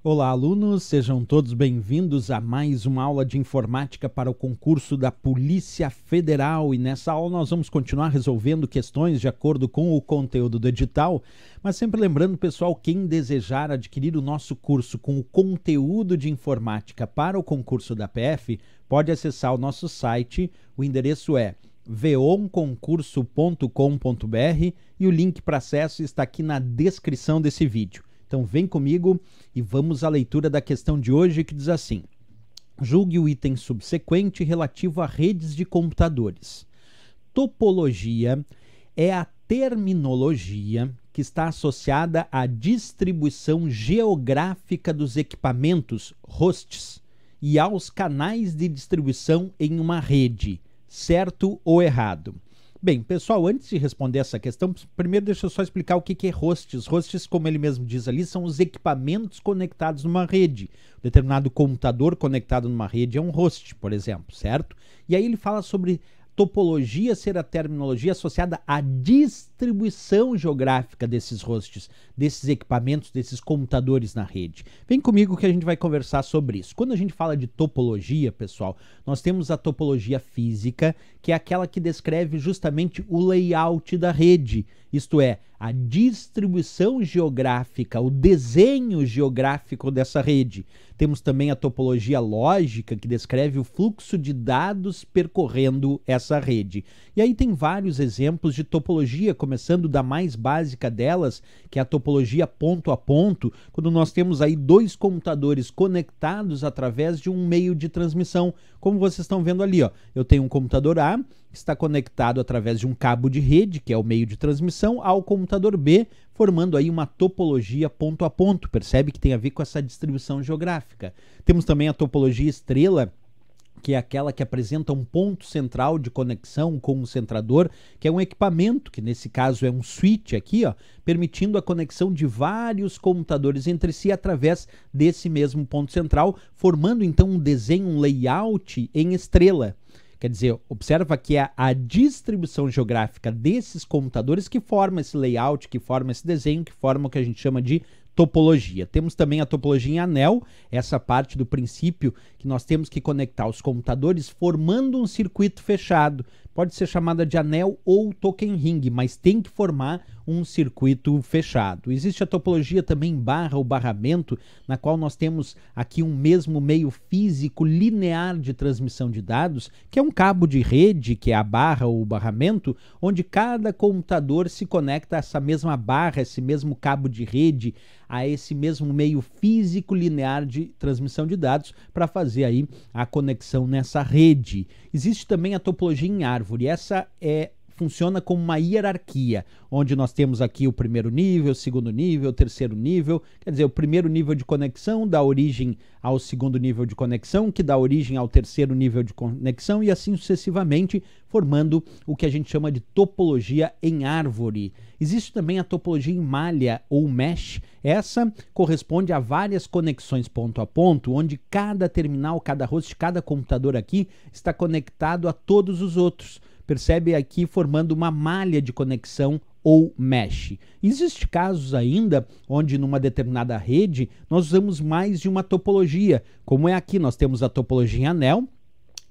Olá, alunos, sejam todos bem-vindos a mais uma aula de informática para o concurso da Polícia Federal. E nessa aula nós vamos continuar resolvendo questões de acordo com o conteúdo do edital, mas sempre lembrando, pessoal, quem desejar adquirir o nosso curso com o conteúdo de informática para o concurso da PF, pode acessar o nosso site. O endereço é veonconcurso.com.br e o link para acesso está aqui na descrição desse vídeo. Então vem comigo e vamos à leitura da questão de hoje que diz assim: Julgue o item subsequente relativo a redes de computadores. Topologia é a terminologia que está associada à distribuição geográfica dos equipamentos hosts e aos canais de distribuição em uma rede, certo ou errado. Bem, pessoal, antes de responder essa questão, primeiro deixa eu só explicar o que, que é hosts. Hosts, como ele mesmo diz ali, são os equipamentos conectados numa rede. Um determinado computador conectado numa rede é um host, por exemplo, certo? E aí ele fala sobre topologia ser a terminologia associada à distribuição geográfica desses hosts, desses equipamentos, desses computadores na rede. Vem comigo que a gente vai conversar sobre isso. Quando a gente fala de topologia, pessoal, nós temos a topologia física, que é aquela que descreve justamente o layout da rede, isto é, a distribuição geográfica, o desenho geográfico dessa rede. Temos também a topologia lógica, que descreve o fluxo de dados percorrendo essa essa rede. E aí tem vários exemplos de topologia, começando da mais básica delas, que é a topologia ponto a ponto, quando nós temos aí dois computadores conectados através de um meio de transmissão, como vocês estão vendo ali, ó. Eu tenho um computador A que está conectado através de um cabo de rede, que é o meio de transmissão, ao computador B, formando aí uma topologia ponto a ponto. Percebe que tem a ver com essa distribuição geográfica. Temos também a topologia estrela que é aquela que apresenta um ponto central de conexão com o centrador, que é um equipamento, que nesse caso é um switch aqui, ó, permitindo a conexão de vários computadores entre si através desse mesmo ponto central, formando então um desenho, um layout em estrela. Quer dizer, observa que é a distribuição geográfica desses computadores que forma esse layout, que forma esse desenho, que forma o que a gente chama de topologia. Temos também a topologia em anel, essa parte do princípio que nós temos que conectar os computadores formando um circuito fechado pode ser chamada de anel ou token ring, mas tem que formar um circuito fechado. Existe a topologia também barra ou barramento, na qual nós temos aqui um mesmo meio físico linear de transmissão de dados, que é um cabo de rede, que é a barra ou barramento, onde cada computador se conecta a essa mesma barra, esse mesmo cabo de rede, a esse mesmo meio físico linear de transmissão de dados para fazer aí a conexão nessa rede. Existe também a topologia em árvore árvore. Essa é funciona como uma hierarquia, onde nós temos aqui o primeiro nível, o segundo nível, o terceiro nível, quer dizer, o primeiro nível de conexão dá origem ao segundo nível de conexão, que dá origem ao terceiro nível de conexão e assim sucessivamente, formando o que a gente chama de topologia em árvore. Existe também a topologia em malha ou mesh. Essa corresponde a várias conexões ponto a ponto, onde cada terminal, cada host, cada computador aqui está conectado a todos os outros. Percebe aqui formando uma malha de conexão ou mesh. Existem casos ainda onde numa determinada rede nós usamos mais de uma topologia, como é aqui, nós temos a topologia em anel,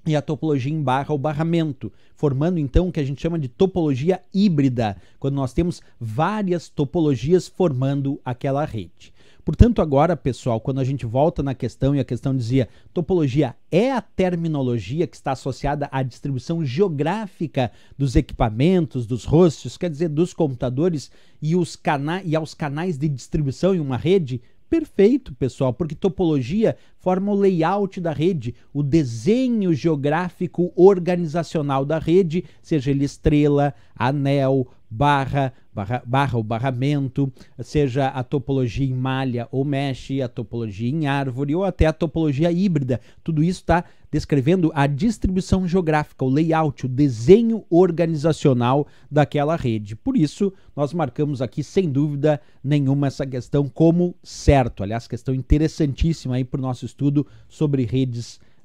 e a topologia em barra ou barramento, formando então o que a gente chama de topologia híbrida, quando nós temos várias topologias formando aquela rede. Portanto, agora, pessoal, quando a gente volta na questão e a questão dizia topologia é a terminologia que está associada à distribuição geográfica dos equipamentos, dos hosts, quer dizer, dos computadores e, os cana e aos canais de distribuição em uma rede, perfeito, pessoal, porque topologia forma o layout da rede, o desenho geográfico organizacional da rede, seja ele estrela, anel, barra, barra, barra ou barramento, seja a topologia em malha ou mesh, a topologia em árvore ou até a topologia híbrida. Tudo isso está descrevendo a distribuição geográfica, o layout, o desenho organizacional daquela rede. Por isso, nós marcamos aqui, sem dúvida nenhuma, essa questão como certo. Aliás, questão interessantíssima aí para o nosso estudo sobre redes